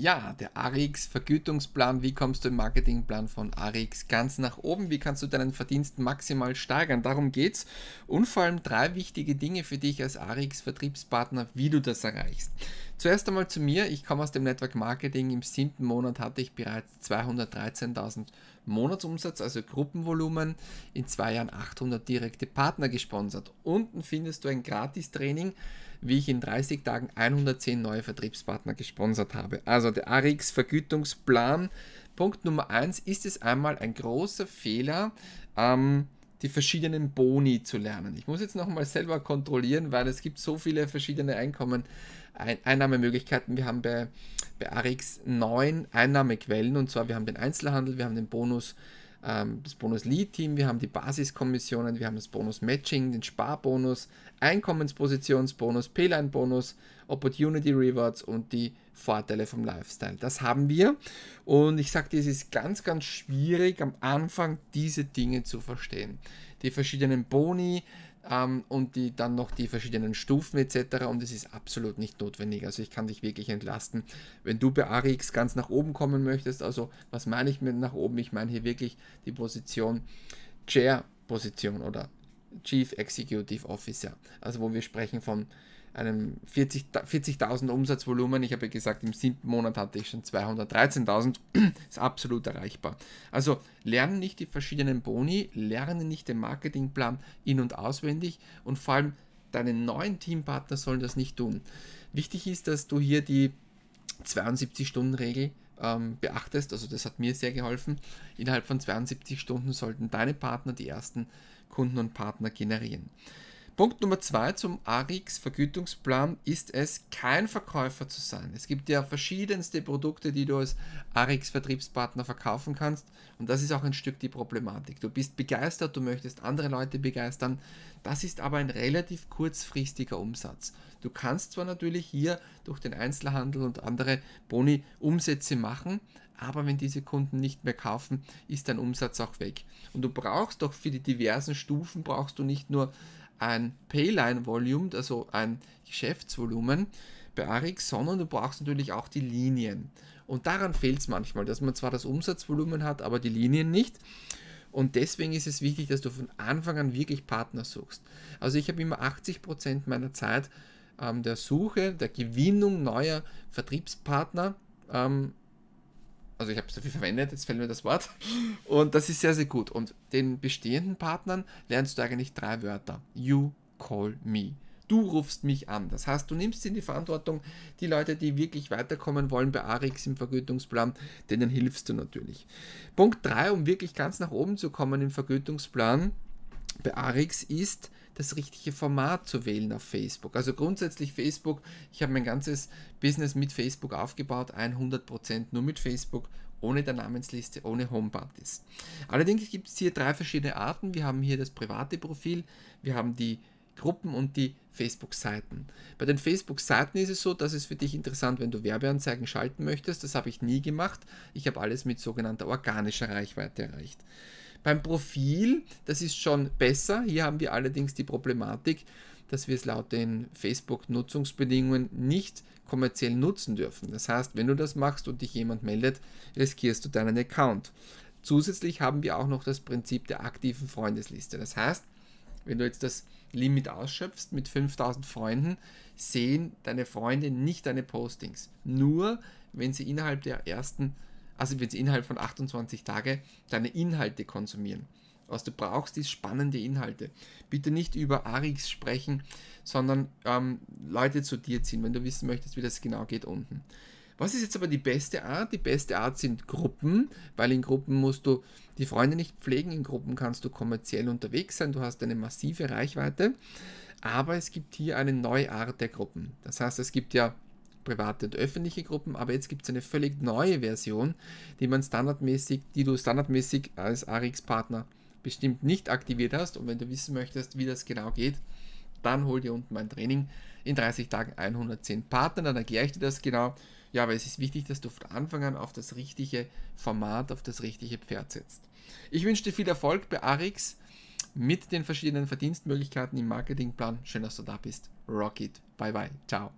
Ja, der ARIX-Vergütungsplan. Wie kommst du im Marketingplan von ARIX ganz nach oben? Wie kannst du deinen Verdienst maximal steigern? Darum geht's. Und vor allem drei wichtige Dinge für dich als ARIX-Vertriebspartner, wie du das erreichst. Zuerst einmal zu mir. Ich komme aus dem Network Marketing. Im siebten Monat hatte ich bereits 213.000 Monatsumsatz, also Gruppenvolumen. In zwei Jahren 800 direkte Partner gesponsert. Unten findest du ein Gratis-Training wie ich in 30 Tagen 110 neue Vertriebspartner gesponsert habe. Also der ARIX vergütungsplan Punkt Nummer 1 ist es einmal ein großer Fehler, ähm, die verschiedenen Boni zu lernen. Ich muss jetzt nochmal selber kontrollieren, weil es gibt so viele verschiedene Einkommen, ein Einnahmemöglichkeiten. Wir haben bei, bei ARX neun Einnahmequellen und zwar wir haben den Einzelhandel, wir haben den Bonus, ähm, das Bonus-Lead-Team, wir haben die Basiskommissionen, wir haben das Bonus-Matching, den Sparbonus, Einkommenspositionsbonus, P-Line-Bonus, Opportunity Rewards und die Vorteile vom Lifestyle. Das haben wir und ich sage dir, es ist ganz, ganz schwierig am Anfang diese Dinge zu verstehen. Die verschiedenen Boni, ähm, und die dann noch die verschiedenen Stufen etc. Und es ist absolut nicht notwendig. Also ich kann dich wirklich entlasten. Wenn du bei Arix ganz nach oben kommen möchtest, also was meine ich mit nach oben? Ich meine hier wirklich die Position Chair Position oder Chief Executive Officer. Also wo wir sprechen von einem 40.000 40 Umsatzvolumen. Ich habe ja gesagt, im siebten Monat hatte ich schon 213.000. Ist absolut erreichbar. Also lernen nicht die verschiedenen Boni, lernen nicht den Marketingplan in- und auswendig und vor allem deine neuen Teampartner sollen das nicht tun. Wichtig ist, dass du hier die 72-Stunden-Regel ähm, beachtest. Also das hat mir sehr geholfen. Innerhalb von 72 Stunden sollten deine Partner die ersten Kunden und Partner generieren. Punkt Nummer zwei zum ARIX-Vergütungsplan ist es, kein Verkäufer zu sein. Es gibt ja verschiedenste Produkte, die du als ARIX-Vertriebspartner verkaufen kannst. Und das ist auch ein Stück die Problematik. Du bist begeistert, du möchtest andere Leute begeistern. Das ist aber ein relativ kurzfristiger Umsatz. Du kannst zwar natürlich hier durch den Einzelhandel und andere Boni Umsätze machen, aber wenn diese Kunden nicht mehr kaufen, ist dein Umsatz auch weg. Und du brauchst doch für die diversen Stufen, brauchst du nicht nur ein Payline-Volume, also ein Geschäftsvolumen bei Arix, sondern du brauchst natürlich auch die Linien. Und daran fehlt es manchmal, dass man zwar das Umsatzvolumen hat, aber die Linien nicht. Und deswegen ist es wichtig, dass du von Anfang an wirklich Partner suchst. Also ich habe immer 80% meiner Zeit ähm, der Suche, der Gewinnung neuer Vertriebspartner ähm, also ich habe es dafür verwendet, jetzt fällt mir das Wort. Und das ist sehr, sehr gut. Und den bestehenden Partnern lernst du eigentlich drei Wörter. You call me. Du rufst mich an. Das heißt, du nimmst in die Verantwortung die Leute, die wirklich weiterkommen wollen bei ARIX im Vergütungsplan, denen hilfst du natürlich. Punkt 3, um wirklich ganz nach oben zu kommen im Vergütungsplan bei ARIX ist, das richtige Format zu wählen auf Facebook. Also grundsätzlich Facebook, ich habe mein ganzes Business mit Facebook aufgebaut, 100% nur mit Facebook, ohne der Namensliste, ohne Homepartys. Allerdings gibt es hier drei verschiedene Arten. Wir haben hier das private Profil, wir haben die Gruppen und die Facebook-Seiten. Bei den Facebook-Seiten ist es so, dass es für dich interessant, wenn du Werbeanzeigen schalten möchtest. Das habe ich nie gemacht. Ich habe alles mit sogenannter organischer Reichweite erreicht. Beim Profil, das ist schon besser. Hier haben wir allerdings die Problematik, dass wir es laut den Facebook-Nutzungsbedingungen nicht kommerziell nutzen dürfen. Das heißt, wenn du das machst und dich jemand meldet, riskierst du deinen Account. Zusätzlich haben wir auch noch das Prinzip der aktiven Freundesliste. Das heißt, wenn du jetzt das Limit ausschöpfst mit 5000 Freunden, sehen deine Freunde nicht deine Postings. Nur wenn sie innerhalb der ersten also wird es innerhalb von 28 Tagen deine Inhalte konsumieren. Was du brauchst, ist spannende Inhalte. Bitte nicht über Arix sprechen, sondern ähm, Leute zu dir ziehen, wenn du wissen möchtest, wie das genau geht unten. Was ist jetzt aber die beste Art? Die beste Art sind Gruppen, weil in Gruppen musst du die Freunde nicht pflegen, in Gruppen kannst du kommerziell unterwegs sein, du hast eine massive Reichweite. Aber es gibt hier eine neue Art der Gruppen. Das heißt, es gibt ja private und öffentliche Gruppen, aber jetzt gibt es eine völlig neue Version, die man standardmäßig, die du standardmäßig als ARIX-Partner bestimmt nicht aktiviert hast. Und wenn du wissen möchtest, wie das genau geht, dann hol dir unten mein Training in 30 Tagen 110 Partner, dann erkläre ich dir das genau. Ja, aber es ist wichtig, dass du von Anfang an auf das richtige Format, auf das richtige Pferd setzt. Ich wünsche dir viel Erfolg bei Arix mit den verschiedenen Verdienstmöglichkeiten im Marketingplan. Schön, dass du da bist. Rocket. Bye bye. Ciao.